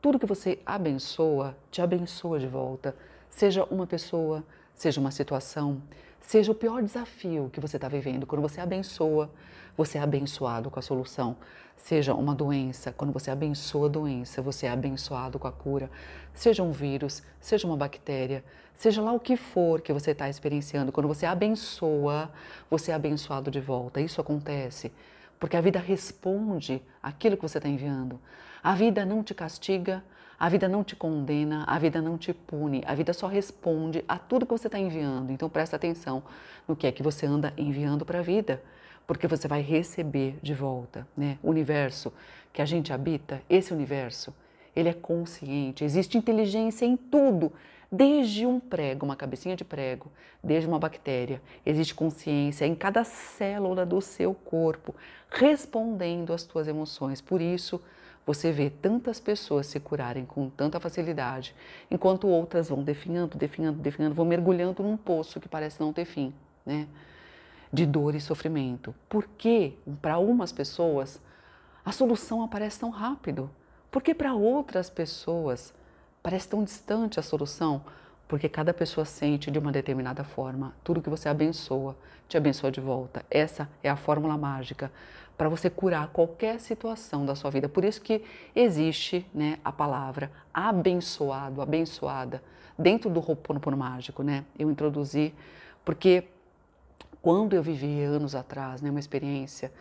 Tudo que você abençoa, te abençoa de volta. Seja uma pessoa, seja uma situação, seja o pior desafio que você está vivendo. Quando você abençoa, você é abençoado com a solução. Seja uma doença, quando você abençoa a doença, você é abençoado com a cura. Seja um vírus, seja uma bactéria, seja lá o que for que você está experienciando, quando você abençoa, você é abençoado de volta. Isso acontece porque a vida responde aquilo que você está enviando. A vida não te castiga, a vida não te condena, a vida não te pune, a vida só responde a tudo que você está enviando. Então presta atenção no que é que você anda enviando para a vida, porque você vai receber de volta. Né? O universo que a gente habita, esse universo, ele é consciente, existe inteligência em tudo. Desde um prego, uma cabecinha de prego, desde uma bactéria, existe consciência em cada célula do seu corpo, respondendo às tuas emoções. Por isso, você vê tantas pessoas se curarem com tanta facilidade, enquanto outras vão definhando, definhando, definhando, vão mergulhando num poço que parece não ter fim, né? De dor e sofrimento. Por que, para umas pessoas, a solução aparece tão rápido? Por que, para outras pessoas, parece tão distante a solução? Porque cada pessoa sente de uma determinada forma. Tudo que você abençoa, te abençoa de volta. Essa é a fórmula mágica para você curar qualquer situação da sua vida. Por isso que existe né, a palavra abençoado, abençoada, dentro do Ho'oponopono mágico. Né? Eu introduzi porque quando eu vivi anos atrás né, uma experiência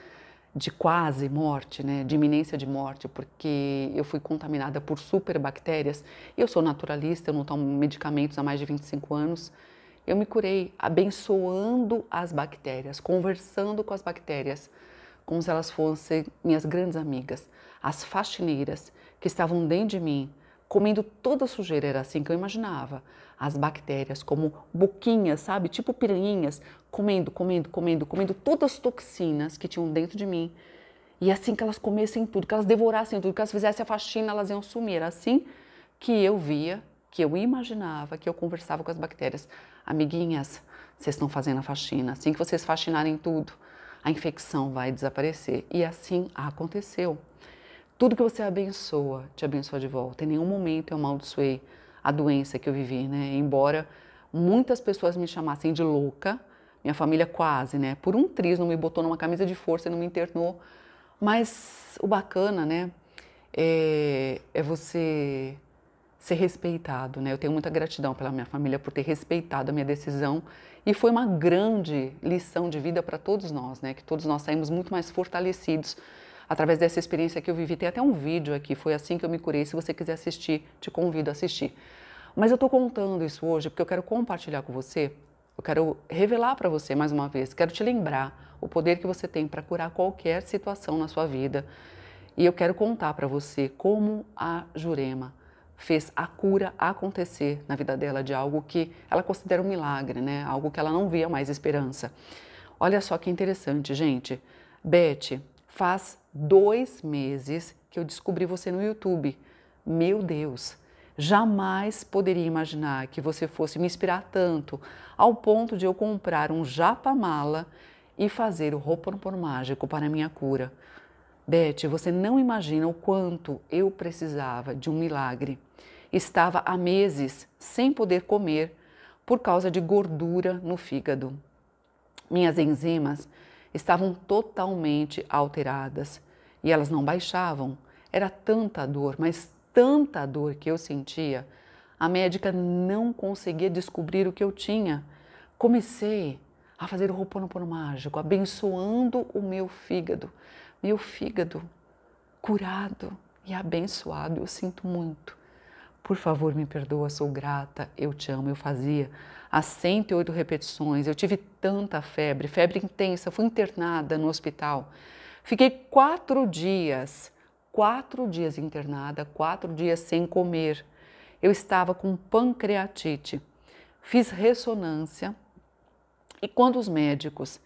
de quase morte, né, de iminência de morte, porque eu fui contaminada por superbactérias. Eu sou naturalista, eu não tomo medicamentos há mais de 25 anos. Eu me curei abençoando as bactérias, conversando com as bactérias, como se elas fossem minhas grandes amigas, as faxineiras que estavam dentro de mim, comendo toda a sujeira. Era assim que eu imaginava. As bactérias, como boquinhas, sabe? Tipo piranhinhas, comendo, comendo, comendo, comendo todas as toxinas que tinham dentro de mim. E assim que elas comessem tudo, que elas devorassem tudo, que elas fizessem a faxina, elas iam sumir. Era assim que eu via, que eu imaginava, que eu conversava com as bactérias. Amiguinhas, vocês estão fazendo a faxina. Assim que vocês faxinarem tudo, a infecção vai desaparecer. E assim aconteceu. Tudo que você abençoa, te abençoa de volta. Em nenhum momento eu amaldiçoei a doença que eu vivi, né? Embora muitas pessoas me chamassem de louca, minha família quase, né? Por um triz não me botou numa camisa de força, não me internou. Mas o bacana, né? É, é você ser respeitado, né? Eu tenho muita gratidão pela minha família por ter respeitado a minha decisão e foi uma grande lição de vida para todos nós, né? Que todos nós saímos muito mais fortalecidos através dessa experiência que eu vivi. Tem até um vídeo aqui, foi assim que eu me curei. Se você quiser assistir, te convido a assistir. Mas eu estou contando isso hoje porque eu quero compartilhar com você, eu quero revelar para você mais uma vez, quero te lembrar o poder que você tem para curar qualquer situação na sua vida. E eu quero contar para você como a Jurema fez a cura acontecer na vida dela de algo que ela considera um milagre, né? Algo que ela não via mais esperança. Olha só que interessante, gente. Beth faz dois meses que eu descobri você no YouTube. Meu Deus, jamais poderia imaginar que você fosse me inspirar tanto ao ponto de eu comprar um japa-mala e fazer o por mágico para minha cura. Beth, você não imagina o quanto eu precisava de um milagre. Estava há meses sem poder comer por causa de gordura no fígado. Minhas enzimas estavam totalmente alteradas e elas não baixavam. Era tanta dor, mas tanta dor que eu sentia. A médica não conseguia descobrir o que eu tinha. Comecei a fazer o Roponopono mágico, abençoando o meu fígado. Meu fígado curado e abençoado, eu sinto muito. Por favor, me perdoa, sou grata, eu te amo, eu fazia. As 108 repetições, eu tive tanta febre, febre intensa, fui internada no hospital. Fiquei quatro dias, quatro dias internada, quatro dias sem comer. Eu estava com pancreatite. Fiz ressonância e quando os médicos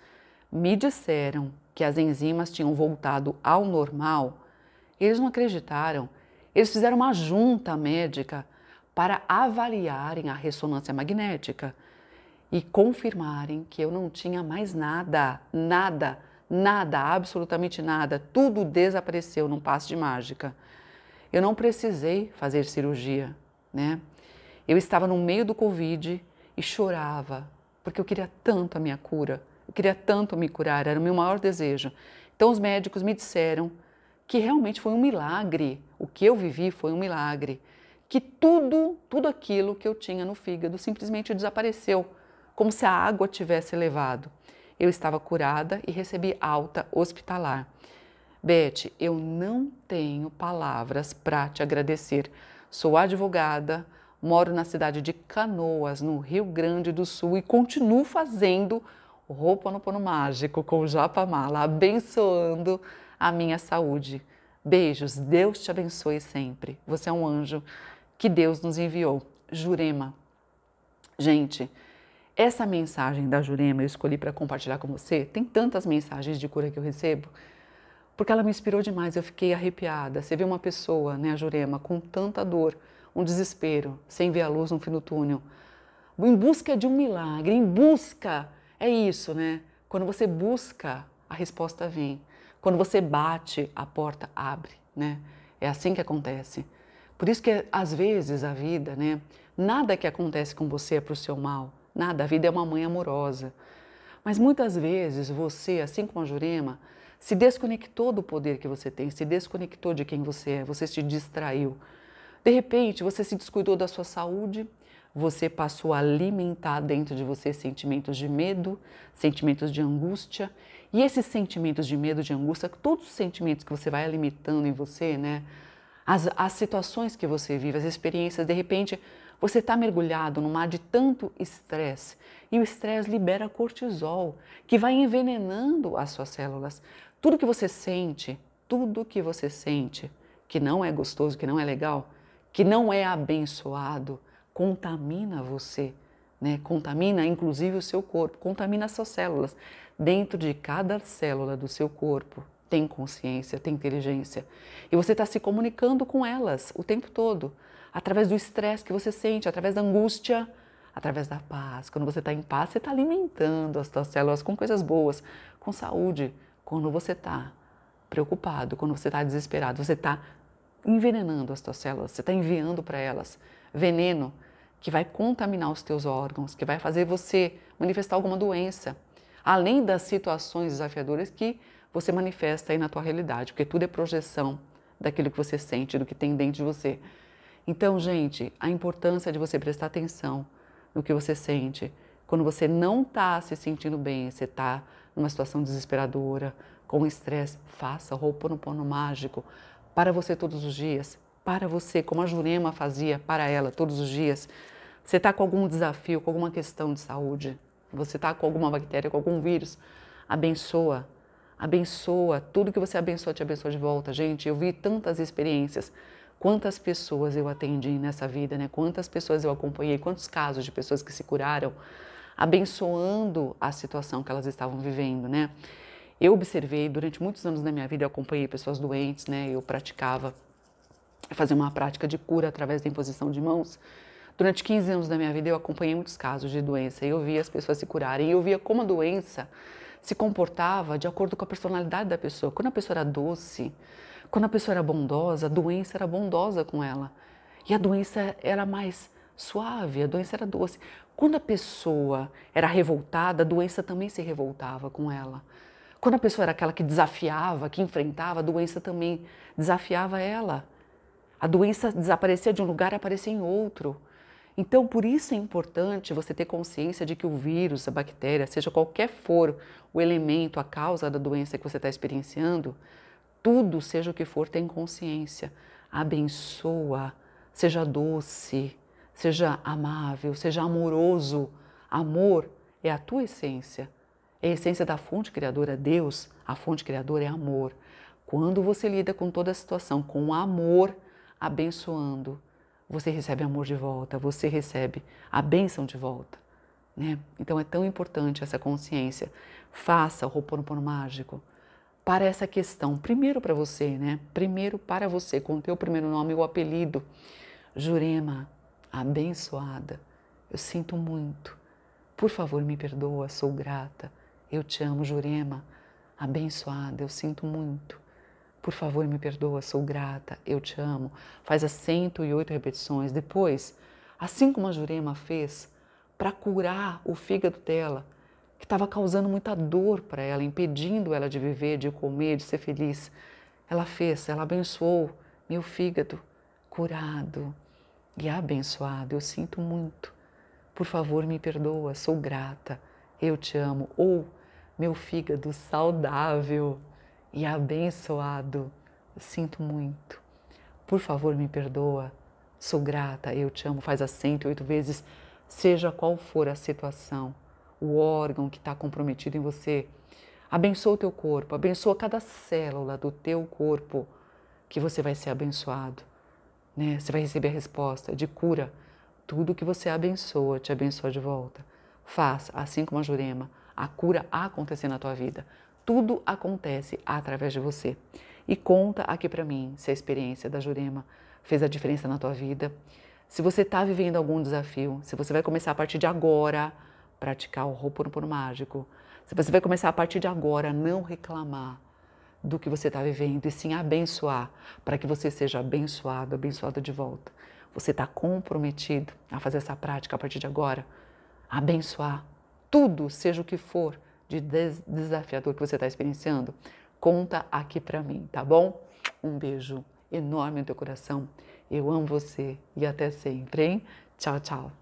me disseram que as enzimas tinham voltado ao normal, eles não acreditaram. Eles fizeram uma junta médica para avaliarem a ressonância magnética e confirmarem que eu não tinha mais nada, nada Nada, absolutamente nada. Tudo desapareceu num passo de mágica. Eu não precisei fazer cirurgia, né? Eu estava no meio do Covid e chorava, porque eu queria tanto a minha cura, eu queria tanto me curar, era o meu maior desejo. Então os médicos me disseram que realmente foi um milagre, o que eu vivi foi um milagre, que tudo, tudo aquilo que eu tinha no fígado simplesmente desapareceu, como se a água tivesse levado. Eu estava curada e recebi alta hospitalar. Beth, eu não tenho palavras para te agradecer. Sou advogada, moro na cidade de Canoas, no Rio Grande do Sul e continuo fazendo roupa no pano mágico com Japamala, abençoando a minha saúde. Beijos, Deus te abençoe sempre. Você é um anjo que Deus nos enviou. Jurema. Gente, essa mensagem da Jurema eu escolhi para compartilhar com você. Tem tantas mensagens de cura que eu recebo, porque ela me inspirou demais. Eu fiquei arrepiada. Você vê uma pessoa, né, a Jurema, com tanta dor, um desespero, sem ver a luz no fim do túnel, em busca de um milagre, em busca. É isso, né? Quando você busca, a resposta vem. Quando você bate, a porta abre, né? É assim que acontece. Por isso que às vezes a vida, né? Nada que acontece com você é para o seu mal. Nada, a vida é uma mãe amorosa. Mas muitas vezes você, assim como a Jurema, se desconectou do poder que você tem, se desconectou de quem você é, você se distraiu. De repente, você se descuidou da sua saúde, você passou a alimentar dentro de você sentimentos de medo, sentimentos de angústia. E esses sentimentos de medo, de angústia, todos os sentimentos que você vai alimentando em você, né? As, as situações que você vive, as experiências, de repente você está mergulhado no mar de tanto estresse e o estresse libera cortisol, que vai envenenando as suas células. Tudo que você sente, tudo que você sente que não é gostoso, que não é legal, que não é abençoado, contamina você, né? Contamina inclusive o seu corpo, contamina as suas células. Dentro de cada célula do seu corpo tem consciência, tem inteligência. E você está se comunicando com elas o tempo todo, através do estresse que você sente, através da angústia, através da paz. Quando você está em paz, você está alimentando as suas células com coisas boas, com saúde. Quando você está preocupado, quando você está desesperado, você está envenenando as suas células, você está enviando para elas veneno que vai contaminar os teus órgãos, que vai fazer você manifestar alguma doença, além das situações desafiadoras que você manifesta aí na tua realidade, porque tudo é projeção daquilo que você sente, do que tem dentro de você. Então, gente, a importância de você prestar atenção no que você sente. Quando você não está se sentindo bem, você está numa situação desesperadora, com estresse, faça o Ho'oponopono mágico para você todos os dias, para você, como a Jurema fazia para ela todos os dias. Você está com algum desafio, com alguma questão de saúde, você está com alguma bactéria, com algum vírus, abençoa abençoa, tudo que você abençoa te abençoa de volta. Gente, eu vi tantas experiências, quantas pessoas eu atendi nessa vida, né? Quantas pessoas eu acompanhei, quantos casos de pessoas que se curaram abençoando a situação que elas estavam vivendo, né? Eu observei durante muitos anos da minha vida, eu acompanhei pessoas doentes, né? Eu praticava fazer uma prática de cura através da imposição de mãos. Durante 15 anos da minha vida, eu acompanhei muitos casos de doença e eu via as pessoas se curarem. E eu via como a doença se comportava de acordo com a personalidade da pessoa. Quando a pessoa era doce, quando a pessoa era bondosa, a doença era bondosa com ela. E a doença era mais suave, a doença era doce. Quando a pessoa era revoltada, a doença também se revoltava com ela. Quando a pessoa era aquela que desafiava, que enfrentava, a doença também desafiava ela. A doença desaparecia de um lugar e aparecia em outro. Então, por isso é importante você ter consciência de que o vírus, a bactéria, seja qualquer for o elemento, a causa da doença que você está experienciando, tudo, seja o que for, tem consciência. Abençoa, seja doce, seja amável, seja amoroso. Amor é a tua essência. É a essência da fonte criadora, Deus. A fonte criadora é amor. Quando você lida com toda a situação com amor, abençoando, você recebe amor de volta, você recebe a bênção de volta. Né? Então é tão importante essa consciência. Faça o Ho'oponopono mágico para essa questão. Primeiro para você, né? Primeiro para você, com o teu primeiro nome e o apelido. Jurema, abençoada, eu sinto muito. Por favor, me perdoa, sou grata. Eu te amo, Jurema, abençoada, eu sinto muito. Por favor, me perdoa, sou grata, eu te amo. Faz as 108 repetições. Depois, assim como a Jurema fez, para curar o fígado dela, que estava causando muita dor para ela, impedindo ela de viver, de comer, de ser feliz. Ela fez, ela abençoou meu fígado curado e abençoado. Eu sinto muito. Por favor, me perdoa, sou grata, eu te amo. Ou meu fígado saudável e abençoado. Sinto muito. Por favor, me perdoa. Sou grata, eu te amo. Faz as 108 vezes, seja qual for a situação, o órgão que está comprometido em você. Abençoa o teu corpo, abençoa cada célula do teu corpo, que você vai ser abençoado. Né? Você vai receber a resposta de cura. Tudo que você abençoa, te abençoa de volta. Faz, assim como a Jurema, a cura acontecer na tua vida. Tudo acontece através de você. E conta aqui para mim se a experiência da Jurema fez a diferença na tua vida. Se você está vivendo algum desafio, se você vai começar a partir de agora praticar o Ho'oponopono mágico, se você vai começar a partir de agora não reclamar do que você está vivendo e sim abençoar para que você seja abençoado, abençoado de volta. Você está comprometido a fazer essa prática a partir de agora, abençoar tudo, seja o que for de des desafiador que você está experienciando, conta aqui para mim, tá bom? Um beijo enorme no teu coração. Eu amo você e até sempre, hein? Tchau, tchau.